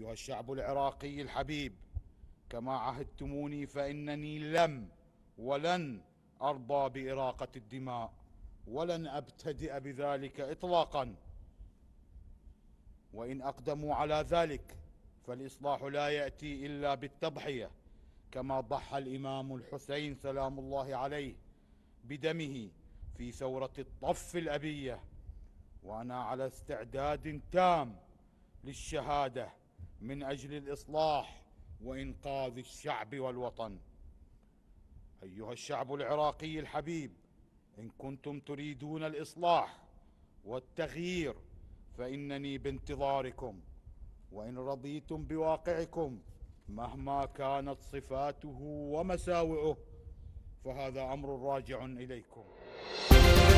أيها الشعب العراقي الحبيب كما عهدتموني فإنني لم ولن أرضى بإراقة الدماء ولن أبتدئ بذلك إطلاقا وإن أقدموا على ذلك فالإصلاح لا يأتي إلا بالتضحية كما ضحى الإمام الحسين سلام الله عليه بدمه في ثورة الطف الأبية وأنا على استعداد تام للشهادة من اجل الاصلاح وانقاذ الشعب والوطن ايها الشعب العراقي الحبيب ان كنتم تريدون الاصلاح والتغيير فانني بانتظاركم وان رضيتم بواقعكم مهما كانت صفاته ومساوئه فهذا امر راجع اليكم